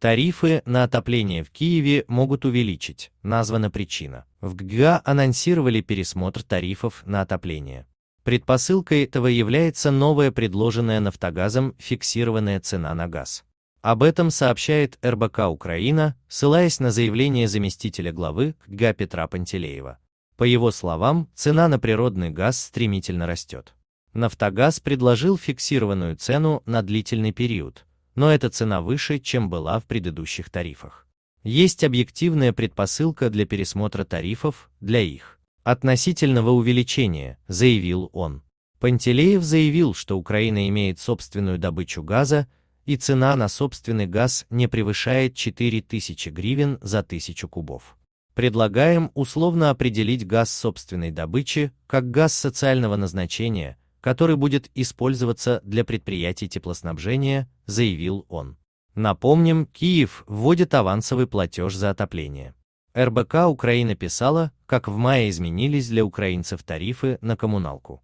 Тарифы на отопление в Киеве могут увеличить, названа причина. В ГГА анонсировали пересмотр тарифов на отопление. Предпосылкой этого является новая предложенная «Нафтогазом» фиксированная цена на газ. Об этом сообщает РБК Украина, ссылаясь на заявление заместителя главы ГГА Петра Пантелеева. По его словам, цена на природный газ стремительно растет. «Нафтогаз» предложил фиксированную цену на длительный период – но эта цена выше, чем была в предыдущих тарифах. Есть объективная предпосылка для пересмотра тарифов для их относительного увеличения, заявил он. Пантелеев заявил, что Украина имеет собственную добычу газа, и цена на собственный газ не превышает 4000 гривен за 1000 кубов. Предлагаем условно определить газ собственной добычи как газ социального назначения, который будет использоваться для предприятий теплоснабжения, заявил он. Напомним, Киев вводит авансовый платеж за отопление. РБК Украина писала, как в мае изменились для украинцев тарифы на коммуналку.